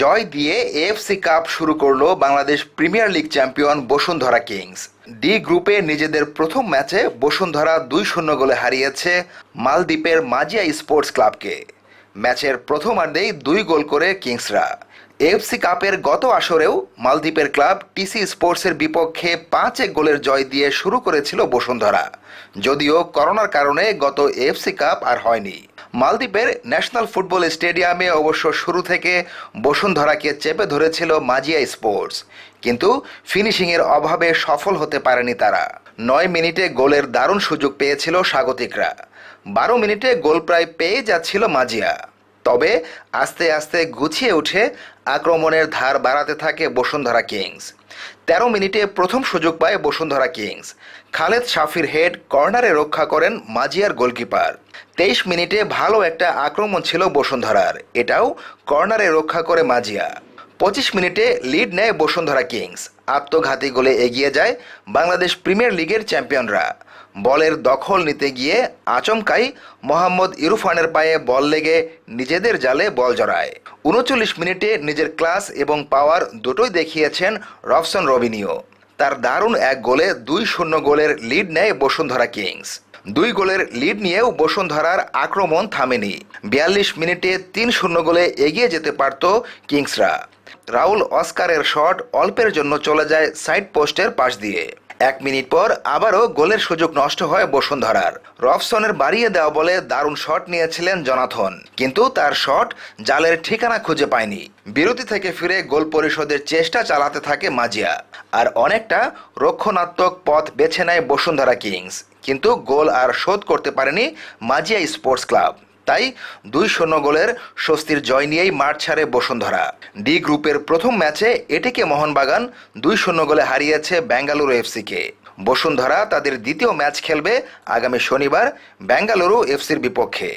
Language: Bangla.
জয় দিয়ে এফসি কাপ শুরু করল Bangladesh Premier League champion Bashundhara Kings D গ্রুপে নিজেদের প্রথম ম্যাচে বসুন্ধরা দুই শূন্য গোলে হারিয়েছে মালদ্বীপের মাজিয়া স্পোর্টস ক্লাবকে ম্যাচের প্রথমার্ধেই দুই গোল করে কিংসরা এফসি কাপের গত আসরেও মালদ্বীপের ক্লাব টিসি স্পোর্টসের বিপক্ষে পাঁচ এক গোলের জয় দিয়ে শুরু করেছিল বসুন্ধরা যদিও করোনার কারণে গত এফসি কাপ আর হয়নি মালদ্বীপের ন্যাশনাল ফুটবল স্টেডিয়ামে অবশ্য শুরু থেকে বসুন্ধরাকে চেপে ধরেছিল মাজিয়া স্পোর্টস কিন্তু ফিনিশিংয়ের অভাবে সফল হতে পারেনি তারা নয় মিনিটে গোলের দারুণ সুযোগ পেয়েছিল স্বাগতিকরা বারো মিনিটে গোল প্রায় পেয়ে যাচ্ছিল মাজিয়া তবে আস্তে আস্তে গুছিয়ে উঠে আক্রমণের ধার বাড়াতে থাকে বসুন্ধরা কিংস তেরো মিনিটে প্রথম সুযোগ পায় বসুন্ধরা কিংস খালেদ শাফির হেড কর্নারে রক্ষা করেন মাজিয়ার গোলকিপার তেইশ মিনিটে ভালো একটা আক্রমণ ছিল বসুন্ধরার এটাও কর্নারে রক্ষা করে মাজিয়া পঁচিশ মিনিটে লিড নেয় বসুন্ধরা কিংস আত্মঘাতী গোলে এগিয়ে যায় বাংলাদেশ প্রিমিয়ার লিগের চ্যাম্পিয়নরা বলের দখল নিতে গিয়ে আচমকাই মোহাম্মদ ইরফানের পায়ে বল লেগে নিজেদের জালে বল জড়ায় উনচল্লিশ মিনিটে নিজের ক্লাস এবং পাওয়ার দুটোই দেখিয়েছেন রফসন রবিনিও তার দারুণ এক গোলে দুই শূন্য গোলের লিড নেয় বসুন্ধরা কিংস দুই গোলের লিড নিয়েও বসুন্ধরার আক্রমণ থামেনি বিয়াল্লিশ মিনিটে তিন শূন্য গোলে এগিয়ে যেতে পারত কিংসরা রাউল অস্কারের শট অল্পের জন্য চলে যায় সাইড পোস্টের পাশ দিয়ে এক মিনিট পর আবারও গোলের সুযোগ নষ্ট হয় বসুন্ধরার রফসনের বাড়িয়ে দেওয়া বলে দারুণ শট নিয়েছিলেন জনাথন কিন্তু তার শট জালের ঠিকানা খুঁজে পায়নি বিরতি থেকে ফিরে গোল পরিশোধের চেষ্টা চালাতে থাকে মাজিয়া আর অনেকটা রক্ষণাত্মক পথ বেছে নেয় বসুন্ধরা কিংস কিন্তু গোল আর শোধ করতে পারেনি মাজিয়া স্পোর্টস ক্লাব তাই দুই শূন্য গোলের স্বস্তির জয় নিয়েই মাঠ ছাড়ে বসুন্ধরা ডি গ্রুপের প্রথম ম্যাচে এটিকে মোহনবাগান দুই শূন্য গোলে হারিয়েছে ব্যাঙ্গালুরু এফসিকে বসুন্ধরা তাদের দ্বিতীয় ম্যাচ খেলবে আগামী শনিবার ব্যাঙ্গালুরু এফসির বিপক্ষে